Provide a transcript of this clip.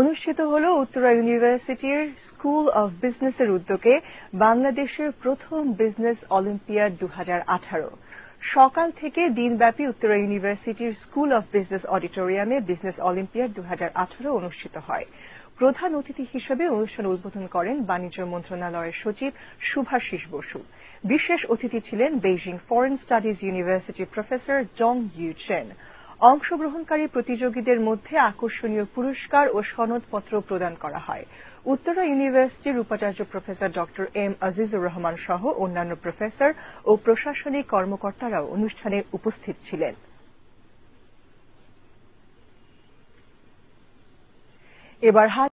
অনুষ্ঠিত হল উত্তরা ইউনিভার্সিটির স্কুল অব বিজনেসের উদ্যোগে বাংলাদেশের প্রথম বিজনেস অলিম্পিয়াড দু হাজার সকাল থেকে দিনব্যাপী উত্তরা ইউনিভার্সিটির স্কুল অব বিজনেস অডিটোরিয়ামে বিজনেস অলিম্পিয়াড দু হাজার অনুষ্ঠিত হয় প্রধান অতিথি হিসেবে অনুষ্ঠান উদ্বোধন করেন বাণিজ্য মন্ত্রণালয়ের সচিব শুভাশিস বসু বিশেষ অতিথি ছিলেন বেইজিং ফরেন স্টাডিজ ইউনিভার্সিটির প্রফেসর জং ইউ চেন অংশগ্রহণকারী প্রতিযোগীদের মধ্যে আকর্ষণীয় পুরস্কার ও সনদপত্র প্রদান করা হয় উত্তরা ইউনিভার্সিটির উপাচার্য professor doctor M Azizur Rahman সহ অন্যান্য প্রফেসর ও প্রশাসনিক কর্মকর্তারাও অনুষ্ঠানে উপস্থিত ছিলেন এবার